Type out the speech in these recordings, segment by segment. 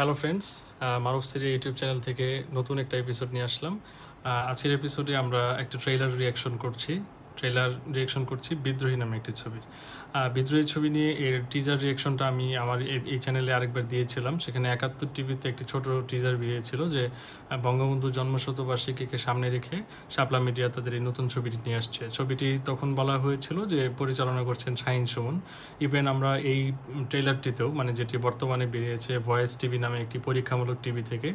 hello friends Maruf সিরি YouTube channel থেকে নতুন একটা এপিসোড নিয়ে আসলাম আজকের এপিসোডে আমরা একটা ট্রেলার রিয়াকশন করছি ট্রেলার রিয়েকশন করছি বিদ্রোহী নামে একটি ছবি বিদ্রোহী ছবি নিয়ে এর টিজার রিয়েকশনটা আমি আমার এই চ্যানেলে আরেকবার দিয়েছিলাম সেখানে একাত্তর টিভিতে একটি ছোট টিজার বেরিয়েছিল যে বঙ্গবন্ধু জন্মশতবার্ষিকীকে সামনে রেখে শাপলা মিডিয়া তাদের এই নতুন ছবিটি নিয়ে আসছে ছবিটি তখন বলা হয়েছিল যে পরিচালনা করছেন শাহিন সুমন ইভেন আমরা এই ট্রেলারটিতেও মানে যেটি বর্তমানে বেরিয়েছে ভয়েস টিভি নামে একটি পরীক্ষামূলক টিভি থেকে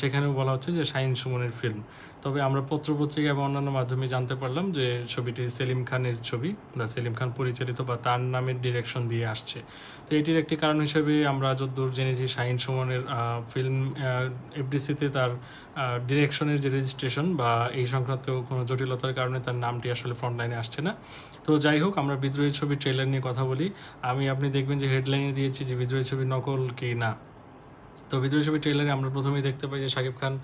সেখানেও বলা হচ্ছে যে শাহিন সুমনের ফিল্ম তবে আমরা পত্রপত্রিকা এবং অন্যান্য মাধ্যমে জানতে পারলাম যে ছবি ছবিটি সেলিম খানের ছবি বা সেলিম খান পরিচালিত বা তার নামের ডিরেকশন দিয়ে আসছে তো এটির একটি কারণ হিসেবে আমরা যতদূর জেনেছি শাহিন সুমনের ফিল্ম এফডিসিতে তার ডিরেকশনের যে রেজিস্ট্রেশন বা এই সংক্রান্ত কোনো জটিলতার কারণে তার নামটি আসলে ফ্রন্টলাইনে আসছে না তো যাই হোক আমরা বিদ্রোহী ছবি ট্রেলার নিয়ে কথা বলি আমি আপনি দেখবেন যে হেডলাইনে দিয়েছি যে বিদ্রোহী ছবি নকল কি না তো ভিতরে ছবি ট্রেলারে আমরা প্রথমেই দেখতে পাই যে শাকিব খান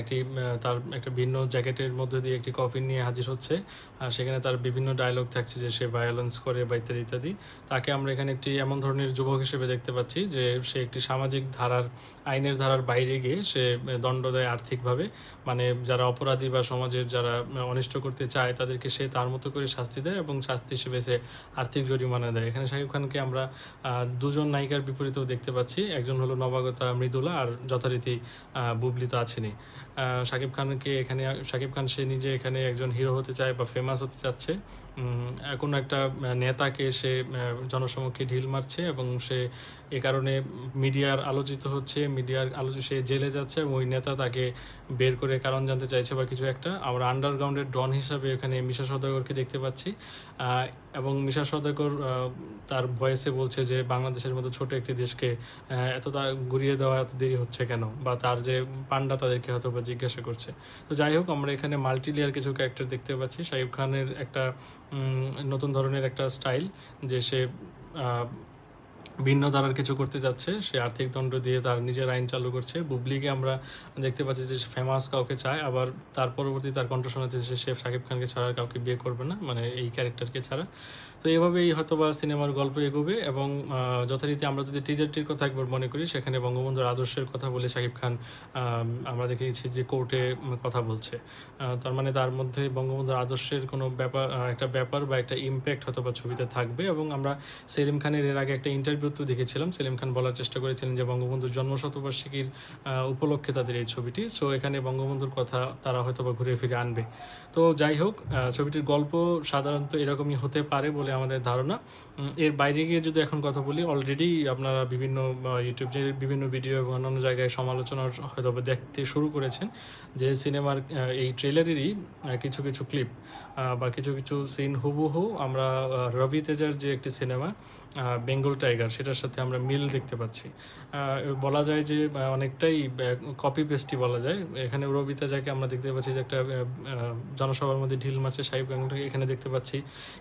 একটি তার একটা ভিন্ন জ্যাকেটের মধ্যে দিয়ে একটি কফিন নিয়ে হাজির হচ্ছে আর সেখানে তার বিভিন্ন ডায়লগ থাকছে যে সে ভায়োলেন্স করে বা ইত্যাদি ইত্যাদি তাকে আমরা এখানে একটি এমন ধরনের যুবক হিসেবে দেখতে পাচ্ছি যে সে একটি সামাজিক ধারার আইনের ধারার বাইরে গিয়ে সে দণ্ড দেয় আর্থিকভাবে মানে যারা অপরাধী বা সমাজের যারা অনিষ্ট করতে চায় তাদেরকে সে তার মতো করে শাস্তি দেয় এবং শাস্তি হিসেবে সে আর্থিক জরিমানা দেয় এখানে শাকিব খানকে আমরা দুজন নায়িকার বিপরীতেও দেখতে পাচ্ছি একজন হলো নবাগতা মৃদুলা আর যথারীতি বুবলি তো আছেনই শাকিব খানকে এখানে শাকিব খান সে নিজে এখানে একজন হিরো হতে চায় বা ফেমাস হতে চাচ্ছে কোনো একটা নেতাকে সে জনসমক্ষে ঢিল মারছে এবং সে এ কারণে মিডিয়ার আলোচিত হচ্ছে মিডিয়ার আলোচিত সে জেলে যাচ্ছে এবং ওই নেতা তাকে বের করে কারণ জানতে চাইছে বা কিছু একটা আমরা আন্ডারগ্রাউন্ডের ডন হিসাবে এখানে মিশা সদাগরকে দেখতে পাচ্ছি এবং মিশা সদাগর তার ভয়েসে বলছে যে বাংলাদেশের মতো ছোট একটি দেশকে এত ঘুরিয়ে দেওয়া দেওয়া এত দেরি হচ্ছে কেন বা তার যে পান্ডা তাদেরকে হয়তো বা জিজ্ঞাসা করছে তো যাই হোক আমরা এখানে মাল্টিলেয়ার কিছু ক্যারেক্টার দেখতে পাচ্ছি শাহিব খানের একটা নতুন ধরনের একটা স্টাইল যে সে ভিন্ন ধারার কিছু করতে যাচ্ছে সে আর্থিক দণ্ড দিয়ে তার নিজের আইন চালু করছে বুবলিকে আমরা দেখতে পাচ্ছি যে ফেমাস কাউকে চায় আবার তার পরবর্তী তার কণ্ঠ শোনাচ্ছে যে সে শাকিব খানকে ছাড়া কাউকে বিয়ে করবে না মানে এই ক্যারেক্টারকে ছাড়া তো এভাবেই হয়তো বা সিনেমার গল্প এগোবে এবং যথারীতি আমরা যদি টিজারটির কথা একবার মনে করি সেখানে বঙ্গবন্ধুর আদর্শের কথা বলে শাকিব খান আমরা দেখেছি যে কোর্টে কথা বলছে তার মানে তার মধ্যে বঙ্গবন্ধুর আদর্শের কোনো ব্যাপার একটা ব্যাপার বা একটা ইম্প্যাক্ট হয়তো বা ছবিতে থাকবে এবং আমরা সেলিম খানের এর আগে একটা ইন্টারভিউ বীরত্ব দেখেছিলাম সেলিম খান বলার চেষ্টা করেছিলেন যে বঙ্গবন্ধুর জন্মশতবার্ষিকীর উপলক্ষে তাদের এই ছবিটি সো এখানে বঙ্গবন্ধুর কথা তারা হয়তো বা ঘুরে ফিরে আনবে তো যাই হোক ছবিটির গল্প সাধারণত এরকমই হতে পারে বলে আমাদের ধারণা এর বাইরে গিয়ে যদি এখন কথা বলি অলরেডি আপনারা বিভিন্ন ইউটিউব যে বিভিন্ন ভিডিও এবং অন্যান্য জায়গায় সমালোচনার হয়তো দেখতে শুরু করেছেন যে সিনেমার এই ট্রেলারেরই কিছু কিছু ক্লিপ বা কিছু কিছু সিন হুবহু আমরা রবি তেজার যে একটি সিনেমা বেঙ্গল টাইগার জায়গার সেটার সাথে আমরা মিল দেখতে পাচ্ছি বলা যায় যে অনেকটাই কপি পেস্টি বলা যায় এখানে রবিতা যাকে আমরা দেখতে পাচ্ছি যে একটা জনসভার মধ্যে ঢিল মারছে সাহেব গাঙ্গুলিকে এখানে দেখতে পাচ্ছি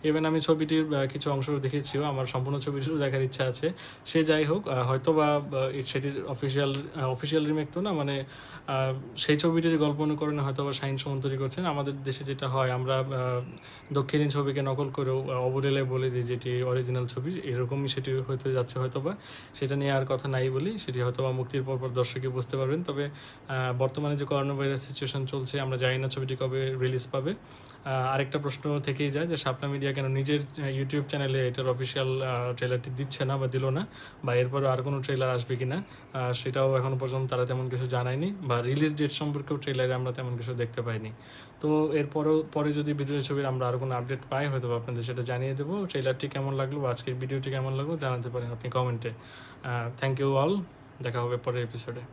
ইভেন আমি ছবিটির কিছু অংশ দেখেছিও আমার সম্পূর্ণ ছবিটিও দেখার ইচ্ছা আছে সে যাই হোক হয়তো বা সেটির অফিসিয়াল অফিসিয়াল রিমেক তো না মানে সেই ছবিটির গল্প অনুকরণে হয়তো বা সাইন সমন্তরি তৈরি করছেন আমাদের দেশে যেটা হয় আমরা দক্ষিণী ছবিকে নকল করেও অবরেলে বলে দিই যেটি অরিজিনাল ছবি এরকমই সেটি হয়তো হয়ে যাচ্ছে হয়তো বা সেটা নিয়ে আর কথা নাই বলি সেটি হয়তো বা মুক্তির পর পর দর্শকে বুঝতে পারবেন তবে বর্তমানে যে করোনা ভাইরাস সিচুয়েশন চলছে আমরা জানি না ছবিটি কবে রিলিজ পাবে আরেকটা প্রশ্ন থেকেই যায় যে শাপলা মিডিয়া কেন নিজের ইউটিউব চ্যানেলে এটার অফিসিয়াল ট্রেলারটি দিচ্ছে না বা দিল না বা এরপর আর কোনো ট্রেলার আসবে কি না সেটাও এখনও পর্যন্ত তারা তেমন কিছু জানায়নি বা রিলিজ ডেট সম্পর্কেও ট্রেলারে আমরা তেমন কিছু দেখতে পাইনি তো এরপরও পরে যদি বিদ্যুতের ছবির আমরা আর কোনো আপডেট পাই হয়তো আপনাদের সেটা জানিয়ে দেবো ট্রেলারটি কেমন লাগলো আজকের ভিডিওটি কেমন লাগলো জানাতে পারেন আপনি কমেন্টে থ্যাংক ইউ অল দেখা হবে পরের এপিসোডে